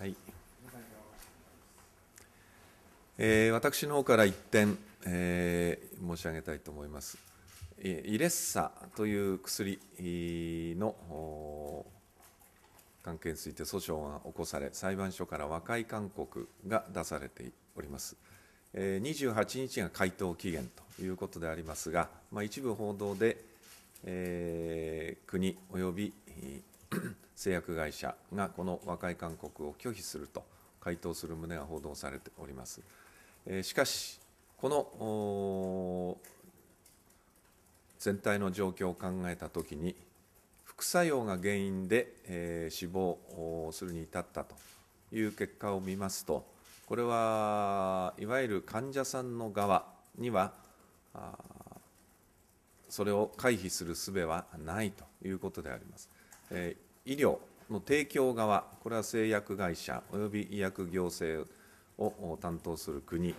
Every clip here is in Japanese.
はい、えー、私の方から一点、えー、申し上げたいと思います。イレッサという薬の関係について訴訟が起こされ、裁判所から和解勧告が出されております。28日が回答期限ということでありますが、まあ、一部報道で、えー、国および 製薬会社がこの和解勧告を拒否すると回答する旨が報道されております。しかし、この全体の状況を考えたときに、副作用が原因で死亡するに至ったという結果を見ますと、これはいわゆる患者さんの側には、それを回避する術はないということであります。え医療の提供側、これは製薬会社および医薬行政を担当する国、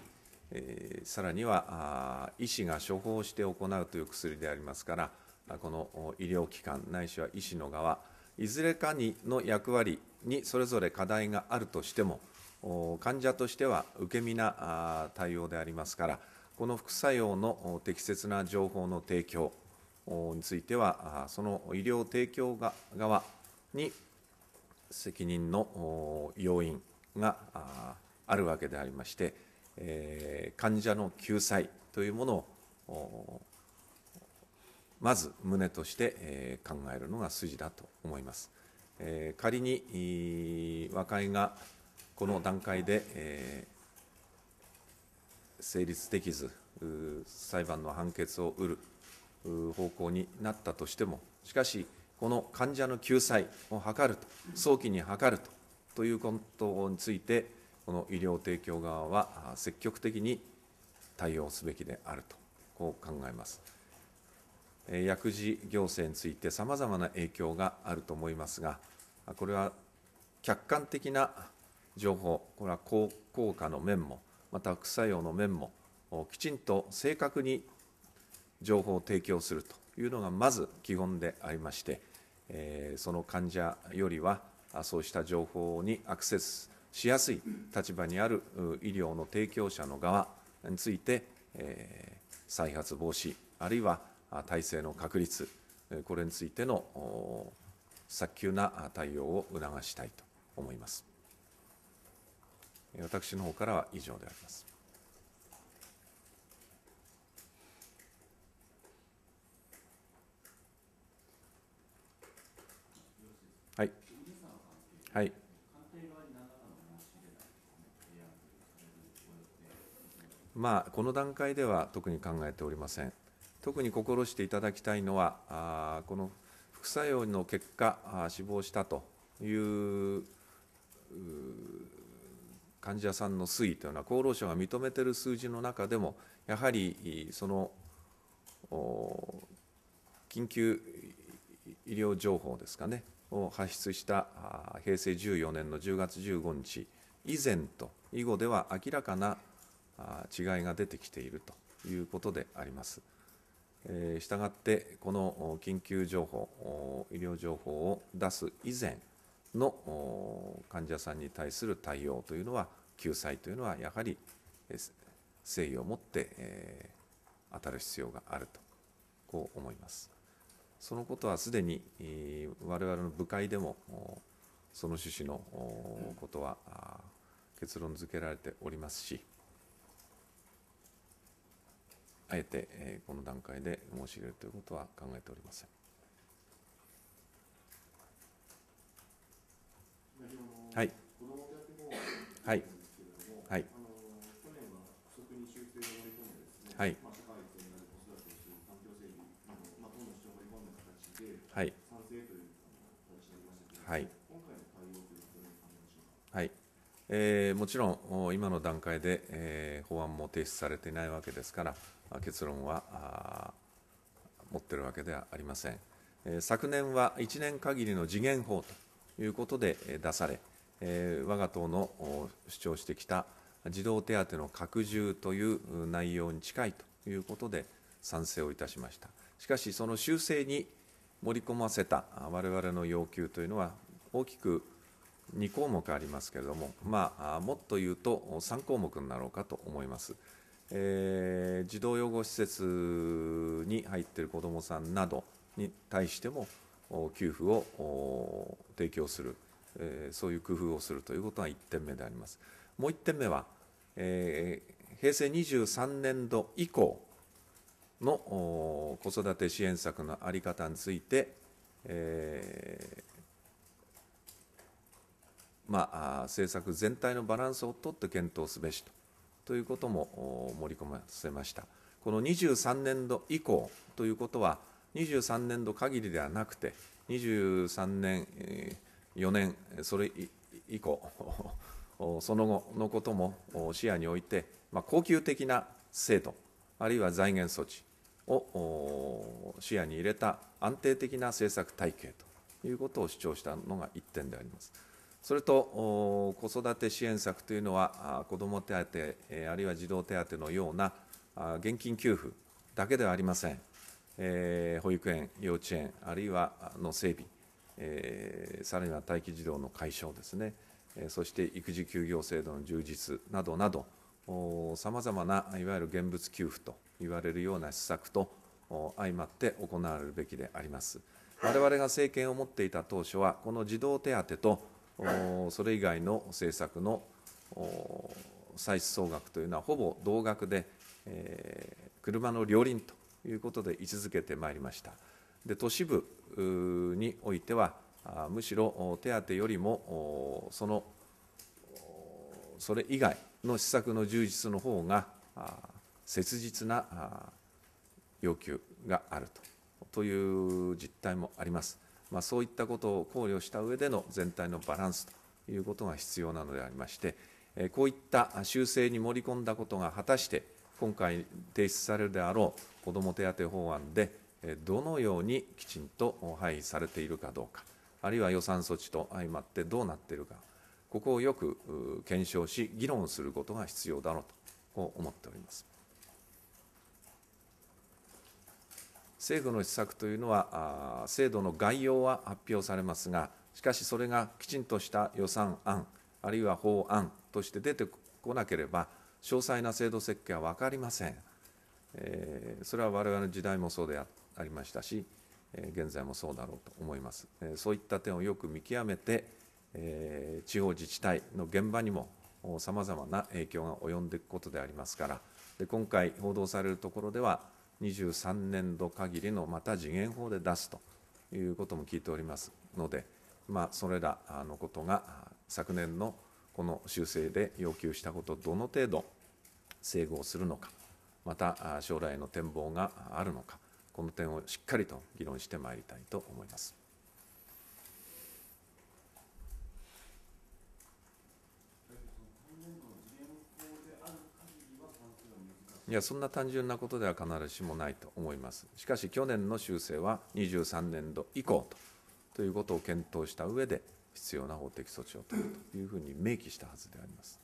えさらには医師が処方して行うという薬でありますから、この医療機関、ないしは医師の側、いずれかにの役割にそれぞれ課題があるとしても、患者としては受け身な対応でありますから、この副作用の適切な情報の提供、については、その医療提供側に責任の要因があるわけでありまして、えー、患者の救済というものをまず旨として考えるのが筋だと思います。えー、仮に和解がこの段階で、えー、成立できず、裁判の判決を得る方向になったとしてもしかしこの患者の救済を図ると早期に図るとということについてこの医療提供側は積極的に対応すべきであるとこう考えます。薬事行政についてさまざまな影響があると思いますがこれは客観的な情報これは効果の面もまた副作用の面もきちんと正確に情報を提供するというのがまず基本でありまして、えその患者よりはそうした情報にアクセスしやすい立場にある医療の提供者の側について、え再発防止あるいは体制の確立これについての早急な対応を促したいと思います私の方からは以上でありますはい。はい。まあ、この段階では特に考えておりません。特に心していただきたいのは、あこの副作用の結果あ、死亡したという患者さんの推移というのは、厚労省が認めている数字の中でも、やはりその緊急医療情報ですかね、を発出した平成14年の10月15日以前と以後では明らかな違いが出てきているということであります。したがってこの緊急情報医療情報を出す以前の患者さんに対する対応というのは救済というのはやはり誠意を持って当たる必要があるとこう思います。そのことはすでに我々の部会でもその趣旨のことは結論付けられておりますしあえてこの段階で申し入れるということは考えておりません。はい。はい。はい。はい。はい、はいはいえー、もちろん今の段階で、えー、法案も提出されていないわけですから結論は持っているわけではありません、えー、昨年は1年限りの時限法ということで出され、えー、我が党の主張してきた児童手当の拡充という内容に近いということで賛成をいたしましたしかしその修正に盛り込ませた我々の要求というのは大きく2項目ありますけれども、まあ、もっと言うと3項目になろうかと思います。えー、児童養護施設に入っている子どもさんなどに対しても給付を提供する、えー、そういう工夫をするということが1点目であります。もう1点目は、えー、平成23年度以降の子育て支援策の在り方について、えー、まあ、政策全体のバランスをとって検討すべしとということも盛り込ませました。この23年度以降ということは、23年度限りではなくて、23年、4年、それ以降、その後のことも視野において、まあ、恒久的な制度、あるいは財源措置、を視野に入れた安定的な政策体系ということを主張したのが1点であります。それと子育て支援策というのは、子ども手当、あるいは児童手当のような現金給付だけではありません、え保育園、幼稚園、あるいはの整備、えさらには待機児童の解消ですね、えそして育児休業制度の充実などなど、さまざまないわゆる現物給付と言われるような施策と相まって行われるべきであります。我々が政権を持っていた当初は、この児童手当とそれ以外の政策の歳出総額というのは、ほぼ同額で、え車の両輪ということで位置づけてまいりました。で都市部においては、むしろ手当よりも、そのそれ以外の施策の充実の方が切実な要求があるとという実態もあります。まあ、そういったことを考慮した上での全体のバランスということが必要なのでありまして、こういった修正に盛り込んだことが果たして、今回提出されるであろう子ども手当法案で、どのようにきちんと配慮されているかどうか、あるいは予算措置と相まってどうなっているか、ここをよく検証し、議論することが必要だろうと思っております。政府の施策というのは、制度の概要は発表されますが、しかしそれがきちんとした予算案、あるいは法案として出てこなければ、詳細な制度設計は分かりません。それは我々の時代もそうでありましたし、現在もそうだろうと思います。そういった点をよく見極めて、地方自治体の現場にもさまざまな影響が及んでいくことでありますから、今回報道されるところでは、23年度限りのまた次元法で出すということも聞いておりますので、まあ、それらのことが昨年のこの修正で要求したこと、どの程度整合するのか、また将来の展望があるのか、この点をしっかりと議論してまいりたいと思います。いやそんな単純なことでは必ずしもないと思いますしかし去年の修正は23年度以降とということを検討した上で必要な法的措置を取るというふうに明記したはずであります。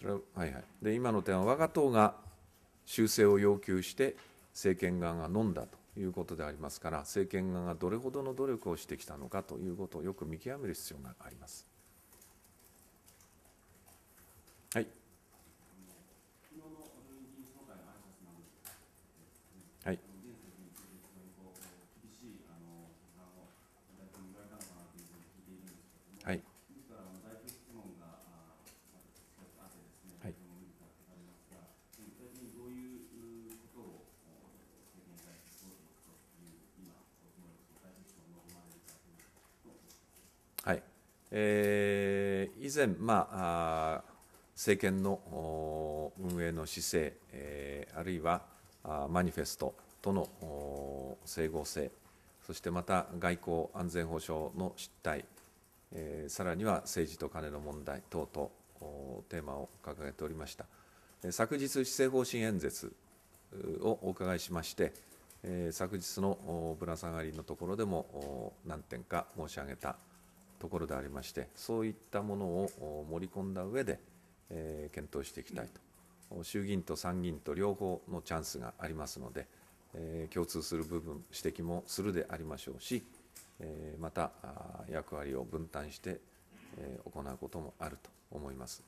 それは、はいはい、で今の点は我が党が修正を要求して政権側が飲んだということでありますから政権側がどれほどの努力をしてきたのかということをよく見極める必要があります。はい以前、まあ、政権の運営の姿勢、あるいはマニフェストとの整合性、そしてまた外交・安全保障の失態、さらには政治とカネの問題等々、テーマを掲げておりました。昨日、施政方針演説をお伺いしまして、昨日のぶら下がりのところでも何点か申し上げたところでありましてそういったものを盛り込んだ上で、えー、検討していきたいと衆議院と参議院と両方のチャンスがありますので、えー、共通する部分指摘もするでありましょうし、えー、また役割を分担して行うこともあると思います。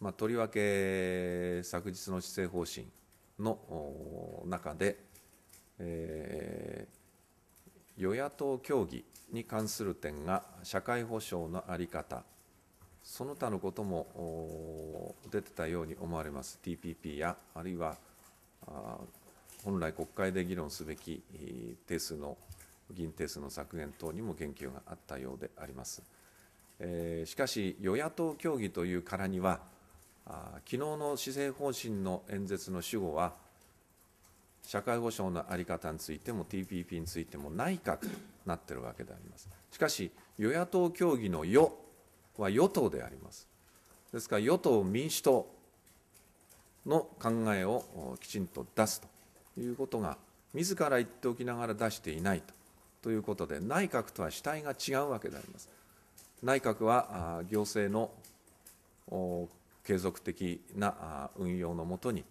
まあ、とりわけ昨日の施政方針の中で、えー与野党協議に関する点が社会保障の在り方、その他のことも出てたように思われます、TPP や、あるいは本来国会で議論すべき定数の議員定数の削減等にも言及があったようであります。えしかし、与野党協議というからには、あ昨日の施政方針の演説の主語は、社会保障の在り方についても TPP についても内閣となっているわけであります。しかし、与野党協議の与は与党であります。ですから、与党・民主党の考えをきちんと出すということが、自ら言っておきながら出していないとということで、内閣とは主体が違うわけであります。内閣は行政の継続的な運用のもとに、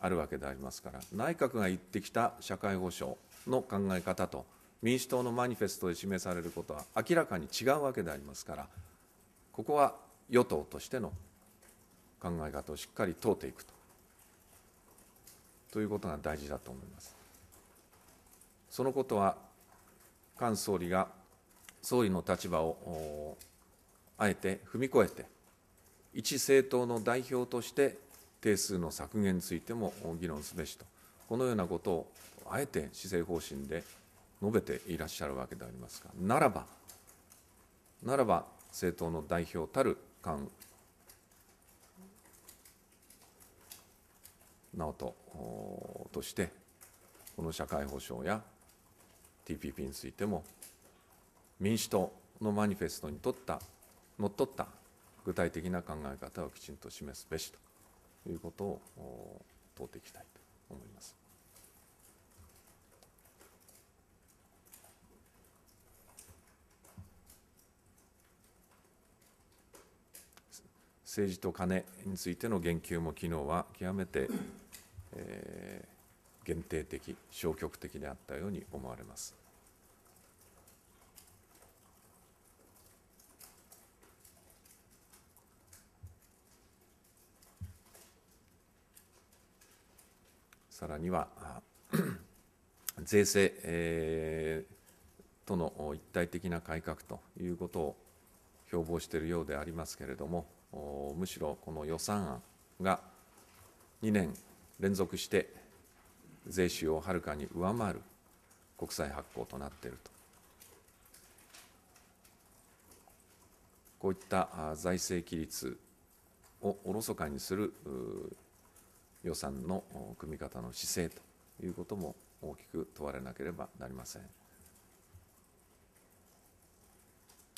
あるわけでありますから内閣が言ってきた社会保障の考え方と民主党のマニフェストで示されることは明らかに違うわけでありますからここは与党としての考え方をしっかり問うていくとということが大事だと思います。そのことは菅総理が総理の立場をあえて踏み越えて一政党の代表として定数の削減についても議論すべしと、このようなことをあえて施政方針で述べていらっしゃるわけでありますが、ならば、ならば政党の代表たる菅直人として、この社会保障や TPP についても、民主党のマニフェストにとった、のっとった具体的な考え方をきちんと示すべしと。ということを問っていきたいと思います。政治と金についての言及も昨日は極めて、えー、限定的消極的であったように思われます。さらには 税制、えー、との一体的な改革ということを標榜しているようでありますけれども、むしろこの予算案が2年連続して税収をはるかに上回る国債発行となっていると。こういった財政規律をおろそかにする予算の組み方の姿勢ということも大きく問われなければなりません。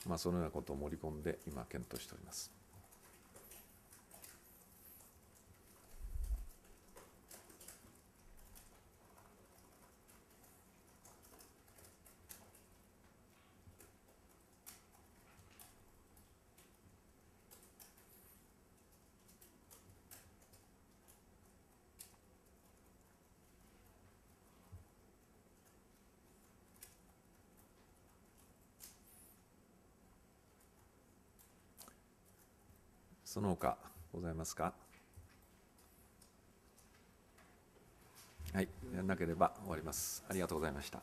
まあ、そのようなことを盛り込んで今検討しております。その他ございますかはい、やらなければ終わります。ありがとうございました。